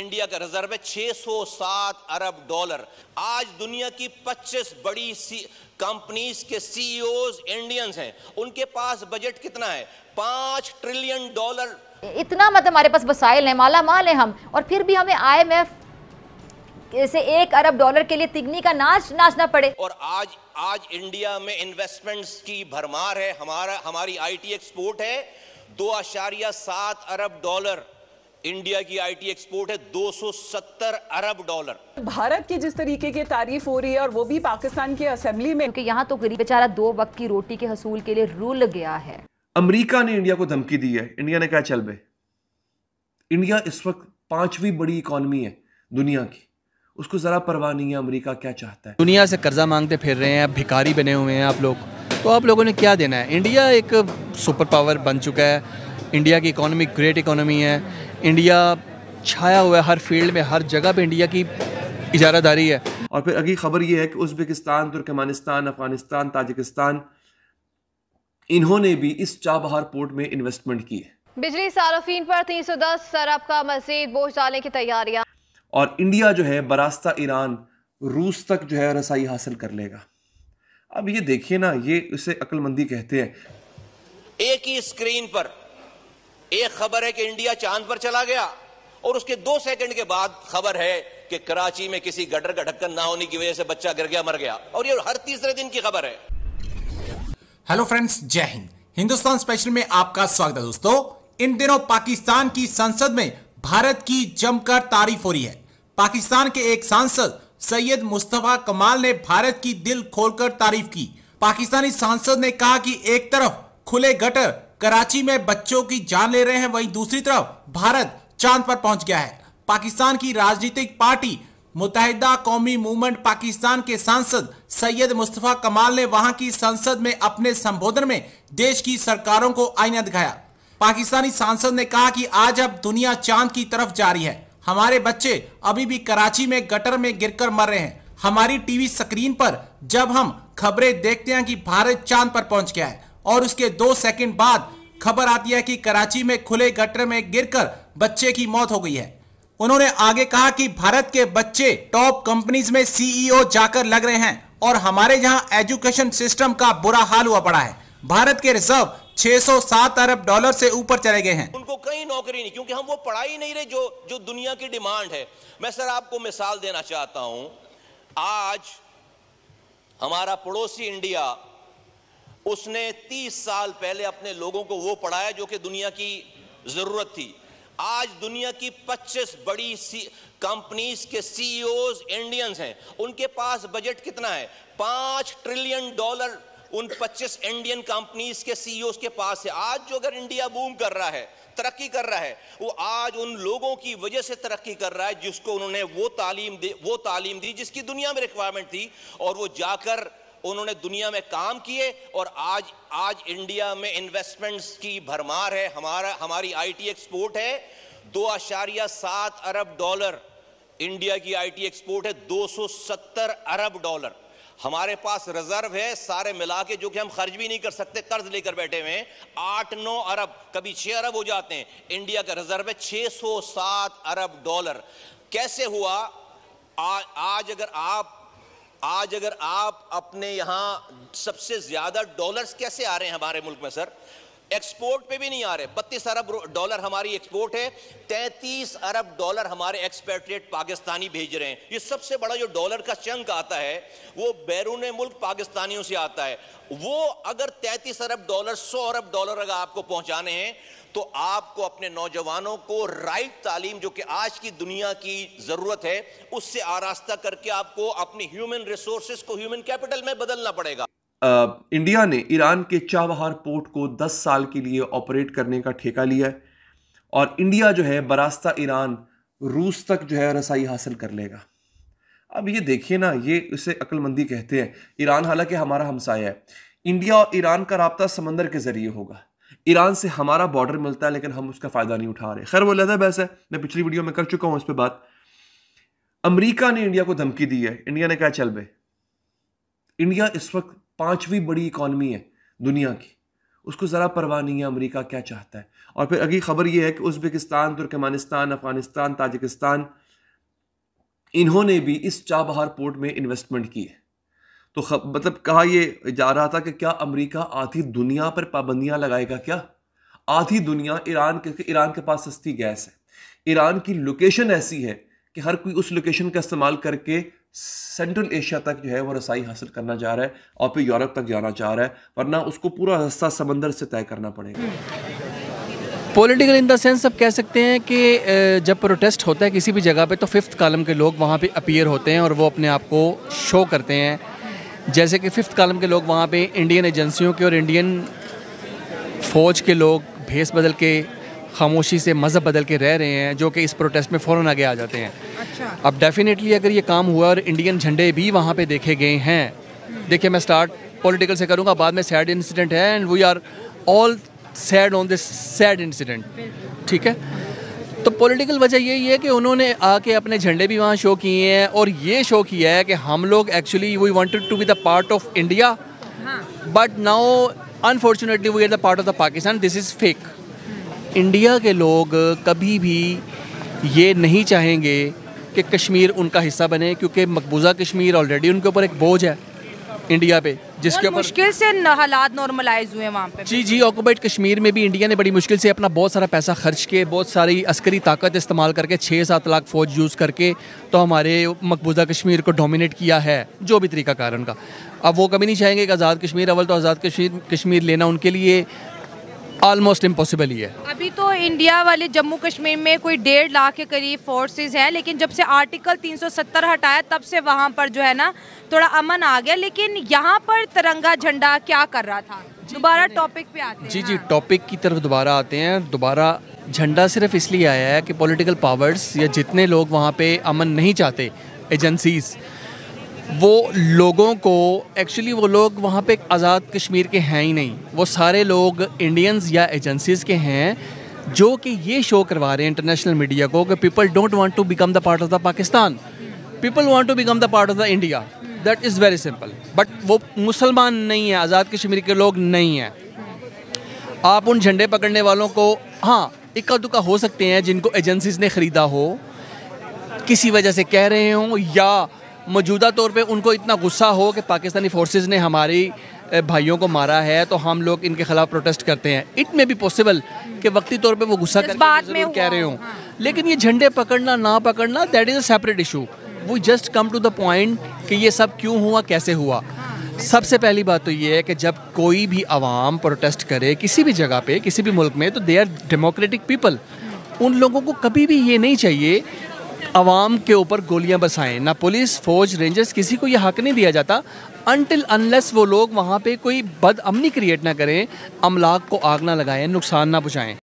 India का reserve है 607 अरब dollar आज दुनिया की 25 बड़ी सी कंपनीज के सीईओज इंडियंस e हैं उनके पास बजट कितना है पांच ट्रिलियन डॉलर इतना मतलब हमारे पास वसाइल है माला माल है हम और फिर भी हमें आईएमएफ से एक अरब डॉलर के लिए तिगनी का नाच नाचना पड़े और आज आज इंडिया में इन्वेस्टमेंट्स की भरमार है हमारा हमारी आईटी एक्सपोर्ट है दो अरब डॉलर इंडिया की आईटी एक्सपोर्ट है 270 अरब डॉलर भारत की जिस तरीके की तारीफ हो रही है और वो भी पाकिस्तान की असेंबली में क्योंकि यहाँ तो गरीब बेचारा दो वक्त की रोटी के हसूल के लिए रुल गया है अमेरिका ने इंडिया को धमकी दी है इंडिया ने कहा चल बे इंडिया इस वक्त पांचवी बड़ी इकोनॉमी है दुनिया की उसको जरा परवाह नहीं है अमरीका क्या चाहता है दुनिया से कर्जा मांगते फिर रहे हैं भिखारी बने हुए हैं आप लोग तो आप लोगों ने क्या देना है इंडिया एक सुपर पावर बन चुका है इंडिया की इकोनॉमी ग्रेट इकोनॉमी है इंडिया छाया हुआ है हर फील्ड में हर जगह पे इंडिया की इजारादारी है और फिर अगली खबर ये है कि उज्बेकिस्तान तुर्कमानिस्तान अफगानिस्तान ताजिकिस्तान इन्होंने भी इस चाबहार पोर्ट में इन्वेस्टमेंट की है बिजली सार्फिन पर 310 अरब का मजीद बोझ डालने की तैयारियां और इंडिया जो है बरास्ता ईरान रूस तक जो है रसाई हासिल कर लेगा अब ये देखिए ना ये उसे अक्लमंदी कहते हैं एक ही स्क्रीन पर एक खबर है कि इंडिया चांद पर चला गया और उसके दो सेकंड के बाद खबर है कि कराची में किसी गटर का ढक्कन ना होने की वजह से बच्चा गिर गया मर गया और ये हर तीसरे दिन की खबर है हेलो फ्रेंड्स जय हिंद हिंदुस्तान स्पेशल में आपका स्वागत है दोस्तों इन दिनों पाकिस्तान की संसद में भारत की जमकर तारीफ हो रही है पाकिस्तान के एक सांसद सैयद मुस्तफा कमाल ने भारत की दिल खोलकर तारीफ की पाकिस्तानी सांसद ने कहा कि एक तरफ खुले गटर कराची में बच्चों की जान ले रहे हैं वहीं दूसरी तरफ भारत चांद पर पहुंच गया है पाकिस्तान की राजनीतिक पार्टी मुतहदा कौमी मूवमेंट पाकिस्तान के सांसद सैयद मुस्तफ़ा कमाल ने वहां की संसद में अपने संबोधन में देश की सरकारों को आईना दिखाया पाकिस्तानी सांसद ने कहा कि आज अब दुनिया चांद की तरफ जा रही है हमारे बच्चे अभी भी कराची में गटर में गिरकर मर रहे हैं हमारी टीवी स्क्रीन पर जब हम खबरें देखते हैं कि भारत चांद पर पहुंच गया है और उसके दो सेकंड बाद खबर आती है कि कराची में खुले गटर में गिरकर बच्चे की मौत हो गई है उन्होंने आगे कहा कि भारत के बच्चे टॉप कंपनीज में सीईओ e जाकर लग रहे हैं और हमारे यहाँ एजुकेशन सिस्टम का बुरा हाल हुआ पड़ा है भारत के रिजर्व 607 अरब डॉलर से ऊपर चले गए हैं उनको कहीं नौकरी नहीं क्योंकि हम वो पढ़ा ही नहीं रहे जो जो दुनिया की डिमांड है मैं सर आपको मिसाल देना चाहता हूं आज हमारा पड़ोसी इंडिया उसने 30 साल पहले अपने लोगों को वो पढ़ाया जो कि दुनिया की ज़रूरत थी आज दुनिया की 25 बड़ी कंपनीज के सीईओज इंडियंस e हैं उनके पास बजट कितना है पांच ट्रिलियन डॉलर उन 25 इंडियन कंपनीज के सीईओ e के पास है आज जो अगर इंडिया बूम कर रहा है तरक्की कर रहा है वो आज उन लोगों की वजह से तरक्की कर रहा है जिसको उन्होंने वो तालीम दे वो तालीम दी जिसकी दुनिया में रिक्वायरमेंट थी और वो जाकर उन्होंने दुनिया में काम किए और आज आज इंडिया में इन्वेस्टमेंट्स की भरमार है हमारा हमारी आईटी एक्सपोर्ट है दो आशारिया सात अरब डॉलर इंडिया की आईटी एक्सपोर्ट है 270 अरब डॉलर हमारे पास रिजर्व है सारे मिला के जो कि हम खर्च भी नहीं कर सकते कर्ज लेकर बैठे हुए हैं आठ नौ अरब कभी छः अरब हो जाते हैं इंडिया का रिजर्व है 607 अरब डॉलर कैसे हुआ आ, आज अगर आप आज अगर आप अपने यहाँ सबसे ज़्यादा डॉलर्स कैसे आ रहे हैं हमारे मुल्क में सर एक्सपोर्ट पे भी नहीं आ रहे बत्तीस अरब डॉलर हमारी एक्सपोर्ट है तैंतीस अरब डॉलर हमारे एक्सपेट्रेट पाकिस्तानी भेज रहे हैं ये सबसे बड़ा जो डॉलर का चंक आता है वो बैरून मुल्क पाकिस्तानियों से आता है वो अगर तैंतीस अरब डॉलर सौ अरब डॉलर अगर आपको पहुंचाने हैं तो आपको अपने नौजवानों को राइट तालीम जो कि आज की दुनिया की ज़रूरत है उससे आरास्ता करके आपको अपने ह्यूमन रिसोर्सेज को ह्यूमन कैपिटल में बदलना पड़ेगा आ, इंडिया ने ईरान के चाबहार पोर्ट को 10 साल के लिए ऑपरेट करने का ठेका लिया है और इंडिया जो है बरास्ता ईरान रूस तक जो है रसाई हासिल कर लेगा अब ये देखिए ना ये इसे अक्लमंदी कहते हैं ईरान हालांकि हमारा हमसाया है इंडिया और ईरान का रबता समंदर के ज़रिए होगा ईरान से हमारा बॉर्डर मिलता है लेकिन हम उसका फ़ायदा नहीं उठा रहे खैर वो लहदा बहस है मैं पिछली वीडियो में कर चुका हूं इस पर बात अमरीका ने इंडिया को धमकी दी है इंडिया ने कहा चल बे इंडिया इस वक्त पांचवी बड़ी इकॉनमी है दुनिया की उसको ज़रा परवाह नहीं है अमेरिका क्या चाहता है और फिर अगली खबर यह है कि उज़्बेकिस्तान तुर्कमानिस्तान अफ़गानिस्तान ताजिकिस्तान इन्होंने भी इस चाबहार पोर्ट में इन्वेस्टमेंट की है तो ख, मतलब कहा यह जा रहा था कि क्या अमेरिका आधी दुनिया पर पाबंदियां लगाएगा क्या आधी दुनिया ईरान के ईरान के पास सस्ती गैस है ईरान की लोकेशन ऐसी है कि हर कोई उस लोकेशन का इस्तेमाल करके सेंट्रल एशिया तक जो है वो रसाई हासिल करना चाह रहा है और फिर यूरोप तक जाना चाह रहा है वरना उसको पूरा रास्ता समंदर से तय करना पड़ेगा पॉलिटिकल इन द सेंस अब कह सकते हैं कि जब प्रोटेस्ट होता है किसी भी जगह पे तो फिफ्थ कॉलम के लोग वहाँ पे अपीयर होते हैं और वो अपने आप को शो करते हैं जैसे कि फिफ्थ कॉलम के लोग वहाँ पे इंडियन एजेंसियों के और इंडियन फ़ौज के लोग भेस बदल के खामोशी से मज़हब बदल के रह रहे हैं जो कि इस प्रोटेस्ट में फ़ौर आगे आ जाते हैं अच्छा। अब डेफिनेटली अगर ये काम हुआ और इंडियन झंडे भी वहाँ पे देखे गए हैं देखिए मैं स्टार्ट पॉलिटिकल से करूँगा बाद में सैड इंसिडेंट है and we are all sad on this sad incident ठीक है तो पॉलिटिकल वजह यही है कि उन्होंने आके अपने झंडे भी वहाँ शो किए हैं और ये शो किया है कि हम लोग actually we wanted to be the part of India but now unfortunately we are the part of the Pakistan this is fake India के लोग कभी भी ये नहीं चाहेंगे कि कश्मीर उनका हिस्सा बने क्योंकि मकबूजा कश्मीर ऑलरेडी उनके ऊपर एक बोझ है इंडिया पे जिसके ऊपर मुश्किल से हालात नॉर्मलाइज हुए वहाँ पे जी जी ऑक्यूपाइड कश्मीर में भी इंडिया ने बड़ी मुश्किल से अपना बहुत सारा पैसा खर्च के बहुत सारी अस्करी ताकत इस्तेमाल करके छः सात लाख फ़ौज यूज़ करके तो हमारे मकबूजा कश्मीर को डोमिनेट किया है जो भी तरीका कारण का अब वो कभी नहीं चाहेंगे कि आज़ाद कश्मीर अवल तो आज़ाद कश्मीर कश्मीर लेना उनके लिए ऑलमोस्ट इम्पॉसिबल ही है अभी तो इंडिया वाले जम्मू कश्मीर में कोई डेढ़ लाख के करीब फोर्सेस हैं लेकिन जब से आर्टिकल 370 हटाया तब से वहाँ पर जो है ना थोड़ा अमन आ गया लेकिन यहाँ पर तिरंगा झंडा क्या कर रहा था दोबारा टॉपिक पे आते हैं जी जी टॉपिक की तरफ दोबारा आते हैं दोबारा झंडा सिर्फ इसलिए आया है कि पोलिटिकल पावर्स या जितने लोग वहाँ पे अमन नहीं चाहते एजेंसीज़ वो लोगों को एक्चुअली वो लोग वहाँ पे आज़ाद कश्मीर के हैं ही नहीं वो सारे लोग इंडियंस या एजेंसीज़ के हैं जो कि ये शो करवा रहे हैं इंटरनेशनल मीडिया को कि people don't want to become the part of the Pakistan people want to become the part of the India that is very simple but वो मुसलमान नहीं है आज़ाद कश्मीर के लोग नहीं हैं आप उन झंडे पकड़ने वालों को हाँ इक्का दुक्का हो सकते हैं जिनको एजेंसीज ने ख़रीदा हो किसी वजह से कह रहे हों या मौजूदा तौर पे उनको इतना गुस्सा हो कि पाकिस्तानी फोर्सेस ने हमारी भाइयों को मारा है तो हम लोग इनके खिलाफ प्रोटेस्ट करते हैं इट में भी पॉसिबल कि वक्ती तौर पे वो गुस्सा में कह रहे हो हाँ। लेकिन ये झंडे पकड़ना ना पकड़ना that is a separate issue वो just come to the point कि ये सब क्यों हुआ कैसे हुआ हाँ। सबसे पहली बात तो ये है कि जब कोई भी आवाम प्रोटेस्ट करे किसी भी जगह पे किसी भी मुल्क में तो दे आर डेमोक्रेटिक पीपल उन लोगों को कभी भी ये नहीं चाहिए आवाम के ऊपर गोलियां बसाएं ना पुलिस फौज रेंजर्स किसी को यह हक नहीं दिया जाता अनटिल अनलेस वो लोग वहाँ पे कोई बदअमनी क्रिएट ना करें अमलाक को आग ना लगाएं नुकसान ना पहुँचाएँ